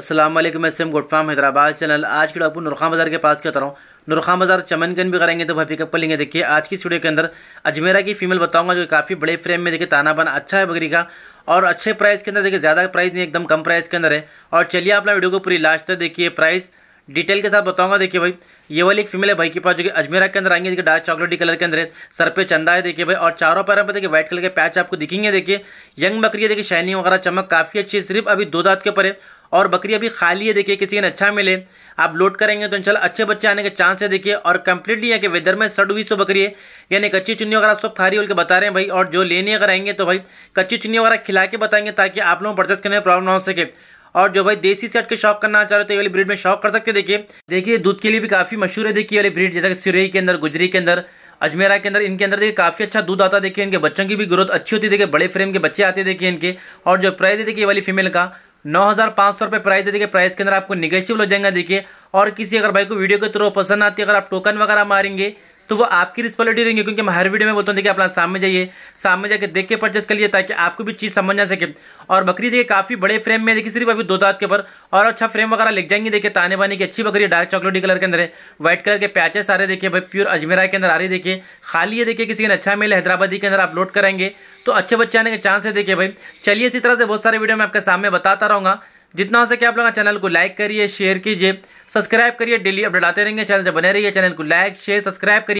असलम मैं good farm Hyderabad channel आज के डॉक्टर नुरखा बाज़ार के पास कहता हूँ नुरखा बाज़ार चमनगन भी करेंगे तो भाई पिकअप लेंगे देखिए आज की स्टूडियो के अंदर अजमेरा की फीमेल बताऊंगा जो काफ़ी बड़े फ्रेम में देखिए ताना बना अच्छा है बकरी का और अच्छे प्राइस के अंदर देखिए ज़्यादा प्राइस नहीं एकदम कम प्राइस के अंदर है और चलिए आप अपना वीडियो को पूरी लास्ट तक देखिए प्राइस डिटेल के साथ बताऊंगा देखिए भाई ये वाली एक फीमेल है भाई के पास जो कि अजमेरा के अंदर आएंगे देखिए डार्क चॉकलेटी कलर के अंदर सर पे चंदा है देखिए भाई और चारों पैरों पर देखिए व्हाइट कलर के पैच आपको दिखेंगे देखिए यंग बकरी है देखिए शाइनिंग वगैरह चमक काफ़ी अच्छी है सिर्फ अभी दो दात के ऊपर है और बकरी अभी खाली है देखिए किसी ने अच्छा मिले आप लोड करेंगे तो इनशाला अच्छे बच्चे आने के चांस है देखिए और कम्प्लीटली यहाँ के वेदर में सड़ हुई सो बकरी है यानी कच्ची चुन्नी वगैरह सब खारी बोल बता रहे हैं भाई और जो लेने अगर आएंगे तो भाई कच्ची चुन्नी वगैरह खिला के बताएंगे ताकि आप लोगों को परचेस करने में प्रॉब्लम ना हो सके और जो भाई देसी सेट के शौक करना चाह रहे तो ये वाली ब्रीड में शौक कर सकते देखिए देखिए दूध के लिए भी काफी मशहूर है देखिए वाली ब्रीड जैसा कि सिरई के अंदर गुजरी के अंदर अजमेरा के अंदर इनके अंदर देखिए काफी अच्छा दूध आता है देखिए इनके बच्चों की भी ग्रोथ अच्छी होती है देखिए बड़े फ्रेम के बच्चे आते देखिए इनके और जो प्राइस है देखिए वाली फीमेल का नौ हज़ार पांच सौ रुपये प्राइस है देखिए प्राइस के अंदर आपको निगेटिव हो जाएगा देखिए और किसी अगर भाई को वीडियो के थ्रू पसंद आती है अगर आप टोकन वगैरह मारेंगे तो वो आपकी रिस्पॉन्सिबिलिटी रहेंगे क्योंकि मैं हर वीडियो में बोलता हूँ देखिए आप सामने जाइए सामने जाकर देख के परचेस कर लिए ताकि आपको भी चीज़ समझ आ सके और बकरी देखिए काफ़ी बड़े फ्रेम में देखिए सिर्फ अभी दो दांत के ऊपर और अच्छा फ्रेम वगैरह लग जाएंगे देखिए ताने बाने की अच्छी बकरी डार्क चॉकलेटी कलर के अंदर है व्हाइट कलर के पैचेस आ रहे देखिए भाई प्योर अजमेरा के अंदर आ रही देखिए खाली है देखिए किसी ने अच्छा मेल हैदराबादी के अंदर आप लोड कराएंगे तो अच्छे बच्चे आने के चांस है देखिए भाई चलिए इसी तरह से बहुत सारे वीडियो मैं आपके सामने बताता रहूँगा जितना हो सके आप लोग चैनल को लाइक करिए शेयर कीजिए सब्सक्राइब करिए डेली अपडेट आते रहेंगे चैनल से बने रहिए चैनल को लाइक शेयर सब्सक्राइब करिए